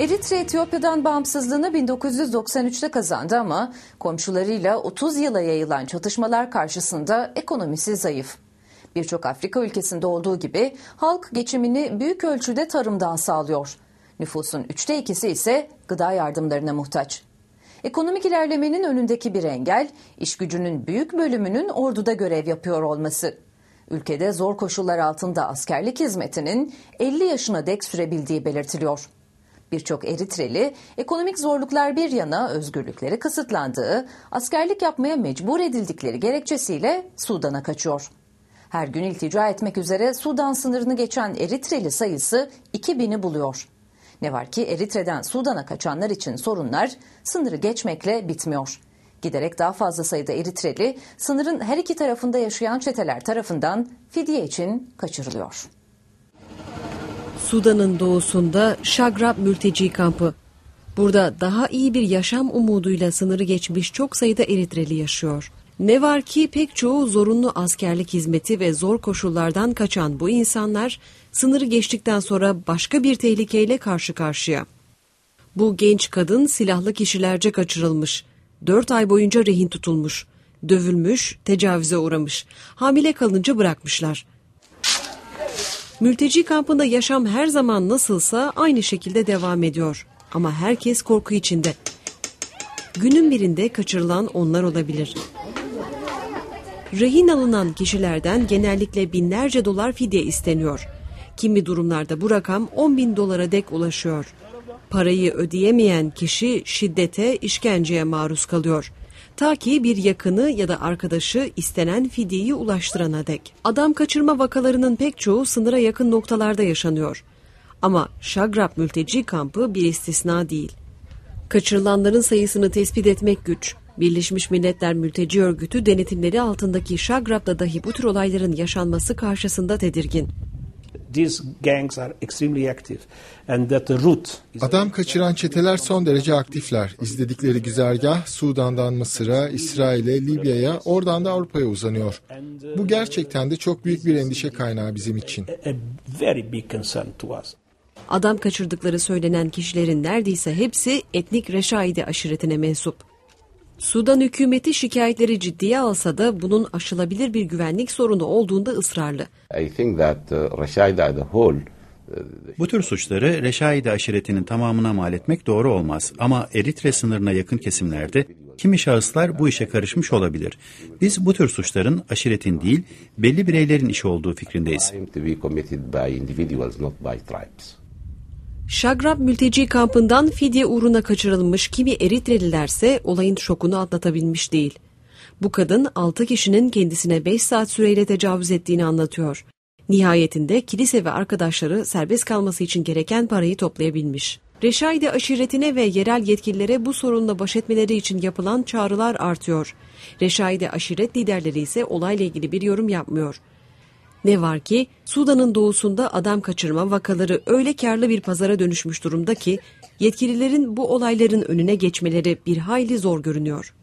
Eritre Etiyopya'dan bağımsızlığını 1993'te kazandı ama komşularıyla 30 yıla yayılan çatışmalar karşısında ekonomisi zayıf. Birçok Afrika ülkesinde olduğu gibi halk geçimini büyük ölçüde tarımdan sağlıyor. Nüfusun üçte ikisi ise gıda yardımlarına muhtaç. Ekonomik ilerlemenin önündeki bir engel, iş gücünün büyük bölümünün orduda görev yapıyor olması. Ülkede zor koşullar altında askerlik hizmetinin 50 yaşına dek sürebildiği belirtiliyor. Birçok Eritreli ekonomik zorluklar bir yana özgürlükleri kısıtlandığı, askerlik yapmaya mecbur edildikleri gerekçesiyle Sudan'a kaçıyor. Her gün iltica etmek üzere Sudan sınırını geçen Eritreli sayısı 2000'i buluyor. Ne var ki Eritre'den Sudan'a kaçanlar için sorunlar sınırı geçmekle bitmiyor. Giderek daha fazla sayıda Eritreli sınırın her iki tarafında yaşayan çeteler tarafından fidye için kaçırılıyor. Sudan'ın doğusunda Şagrab mülteci kampı. Burada daha iyi bir yaşam umuduyla sınırı geçmiş çok sayıda Eritreli yaşıyor. Ne var ki pek çoğu zorunlu askerlik hizmeti ve zor koşullardan kaçan bu insanlar sınırı geçtikten sonra başka bir tehlikeyle karşı karşıya. Bu genç kadın silahlı kişilerce kaçırılmış. Dört ay boyunca rehin tutulmuş. Dövülmüş, tecavüze uğramış. Hamile kalınca bırakmışlar. Mülteci kampında yaşam her zaman nasılsa aynı şekilde devam ediyor. Ama herkes korku içinde. Günün birinde kaçırılan onlar olabilir. Rehin alınan kişilerden genellikle binlerce dolar fidye isteniyor. Kimi durumlarda bu rakam 10 bin dolara dek ulaşıyor. Parayı ödeyemeyen kişi şiddete, işkenceye maruz kalıyor. Ta ki bir yakını ya da arkadaşı istenen fidyeyi ulaştırana dek. Adam kaçırma vakalarının pek çoğu sınıra yakın noktalarda yaşanıyor. Ama Şagrap mülteci kampı bir istisna değil. Kaçırılanların sayısını tespit etmek güç. Birleşmiş Milletler Mülteci Örgütü denetimleri altındaki Şagrap'ta dahi bu tür olayların yaşanması karşısında tedirgin. Adam kaçıran çeteler son derece aktifler. İzledikleri güzergah Sudan'dan Mısır'a, İsrail'e, Libya'ya, oradan da Avrupa'ya uzanıyor. Bu gerçekten de çok büyük bir endişe kaynağı bizim için. Adam kaçırdıkları söylenen kişilerin neredeyse hepsi etnik Reşaidi aşiretine mensup. Sudan hükümeti şikayetleri ciddiye alsa da bunun aşılabilir bir güvenlik sorunu olduğunda ısrarlı. I think that uh, Reşaide as whole uh, bu tür suçları Reşaide aşiretinin tamamına mal etmek doğru olmaz ama Eritre sınırına yakın kesimlerde kimi şahıslar bu işe karışmış olabilir. Biz bu tür suçların aşiretin değil belli bireylerin işi olduğu fikrindeyiz. Şagrab mülteci kampından fidye uğruna kaçırılmış kimi Eritrelilerse olayın şokunu atlatabilmiş değil. Bu kadın 6 kişinin kendisine 5 saat süreyle tecavüz ettiğini anlatıyor. Nihayetinde kilise ve arkadaşları serbest kalması için gereken parayı toplayabilmiş. Reşaide aşiretine ve yerel yetkililere bu sorunla baş etmeleri için yapılan çağrılar artıyor. Reşaide aşiret liderleri ise olayla ilgili bir yorum yapmıyor. Ne var ki Sudan'ın doğusunda adam kaçırma vakaları öyle karlı bir pazara dönüşmüş durumda ki yetkililerin bu olayların önüne geçmeleri bir hayli zor görünüyor.